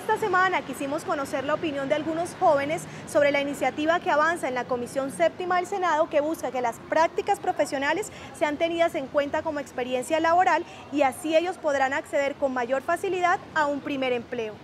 Esta semana quisimos conocer la opinión de algunos jóvenes sobre la iniciativa que avanza en la Comisión Séptima del Senado que busca que las prácticas profesionales sean tenidas en cuenta como experiencia laboral y así ellos podrán acceder con mayor facilidad a un primer empleo.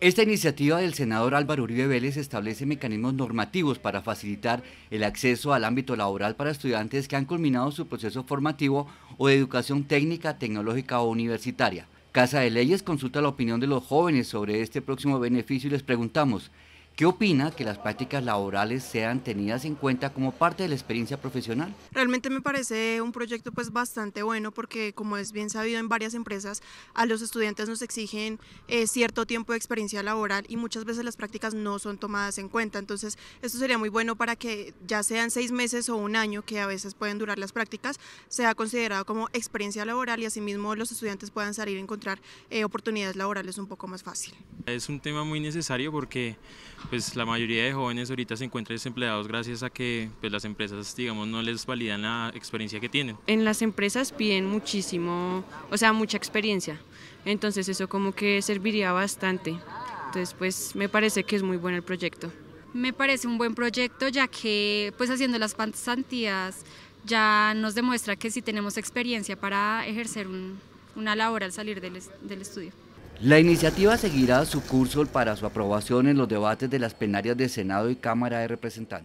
Esta iniciativa del senador Álvaro Uribe Vélez establece mecanismos normativos para facilitar el acceso al ámbito laboral para estudiantes que han culminado su proceso formativo o de educación técnica, tecnológica o universitaria. Casa de Leyes consulta la opinión de los jóvenes sobre este próximo beneficio y les preguntamos, ¿Qué opina que las prácticas laborales sean tenidas en cuenta como parte de la experiencia profesional? Realmente me parece un proyecto pues bastante bueno porque como es bien sabido en varias empresas a los estudiantes nos exigen eh, cierto tiempo de experiencia laboral y muchas veces las prácticas no son tomadas en cuenta. Entonces esto sería muy bueno para que ya sean seis meses o un año que a veces pueden durar las prácticas, sea considerado como experiencia laboral y asimismo los estudiantes puedan salir a encontrar eh, oportunidades laborales un poco más fácil. Es un tema muy necesario porque pues la mayoría de jóvenes ahorita se encuentran desempleados gracias a que pues, las empresas, digamos, no les validan la experiencia que tienen. En las empresas piden muchísimo, o sea, mucha experiencia, entonces eso como que serviría bastante. Entonces, pues me parece que es muy bueno el proyecto. Me parece un buen proyecto ya que pues haciendo las pasantías ya nos demuestra que sí tenemos experiencia para ejercer una labor al salir del estudio. La iniciativa seguirá su curso para su aprobación en los debates de las plenarias de Senado y Cámara de Representantes.